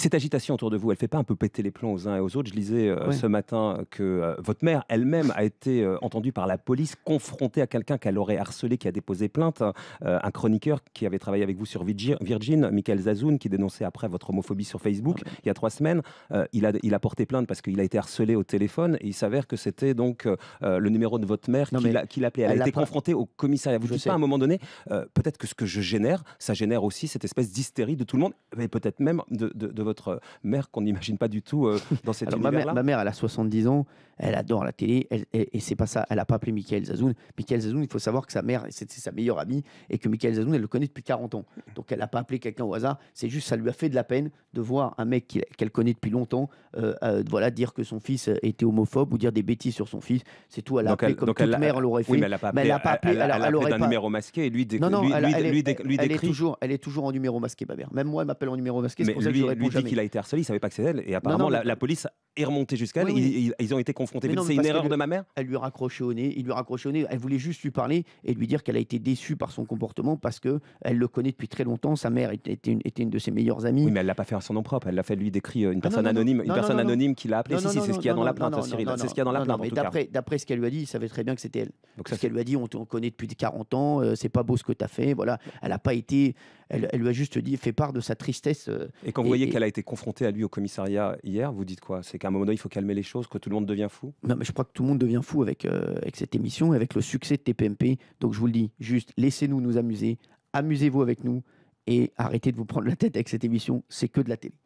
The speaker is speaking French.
cette agitation autour de vous, elle ne fait pas un peu péter les plombs aux uns et aux autres Je lisais euh, ce matin que euh, votre mère elle-même a été euh, entendue par la police, confrontée à quelqu'un qu'elle aurait harcelé, qui a déposé plainte. Hein. un chroniqueur qui avait travaillé avec vous sur Virgin, Michael Zazoun, qui dénonçait après votre homophobie sur Facebook il y a trois semaines. il, a, il a porté plainte parce qu'il a été harcelé au téléphone et il s'avère que c'était donc le numéro de votre mère qui l'appelait. Elle, a été confrontée au commissariat. Vous ne dites pas à un moment donné, peut-être que ce que je génère, ça génère aussi cette espèce d'hystérie de tout le monde, mais peut-être même de, de votre euh, mère qu'on n'imagine pas du tout euh, dans cette univers ma mère, elle a 70 ans, elle adore la télé, et c'est pas ça. Elle n'a pas appelé Michael Zazoun. Michael Zazoun, il faut savoir que sa mère, c'est sa meilleure amie, et que Michael Zazoun, elle le connaît depuis 40 ans. Donc elle n'a pas appelé quelqu'un au hasard. C'est juste, ça lui a fait de la peine de voir un mec qu'elle connaît depuis longtemps, euh, voilà, dire que son fils était homophobe ou dire des bêtises sur son fils. C'est tout. Elle a donc appelé comme elle, mère l'aurait fait. mais elle n'a pas appelé. elle a pas appelé. Elle, numéro masqué et lui. elle, est toujours, elle est toujours en numéro masqué, ma mère. Même moi, elle m'appelle en numéro masqué. que qu'il a été harcelé, il savait pas que c'était elle. Et apparemment, la, police est remonté jusqu'à elle. Ils, ont été confrontés. C'est une erreur de ma mère. Elle lui raccroché au nez. Il lui au nez. Elle voulait juste lui parler et lui dire qu'elle a été déçue par son comportement parce que elle le connaît depuis très longtemps. Sa mère était une, de ses meilleures amies. Oui, mais elle l'a pas fait à son nom propre. Elle l'a fait lui décrire euh, une ah, personne anonyme, une personne anonyme qui l'a appelé c'est ce qu'il y a dans la plainte, Cyril. C'est ce qu'il y a dans la plainte. d'après, ce qu'elle lui a dit, il savait très bien que c'était elle. ce qu'elle lui a dit, on te connaît depuis 40 ans. Euh, c'est pas beau ce que tu as fait. Voilà. Elle a pas été. Elle, elle, lui a juste dit, fait part de sa tristesse. Euh, et quand vous voyez qu'elle a été confrontée à lui au commissariat hier, vous dites quoi qu'à un moment donné, il faut calmer les choses, que tout le monde devient fou. Non, mais je crois que tout le monde devient fou avec, euh, avec cette émission, avec le succès de TPMP. Donc je vous le dis, juste laissez-nous nous amuser, amusez-vous avec nous et arrêtez de vous prendre la tête avec cette émission, c'est que de la télé.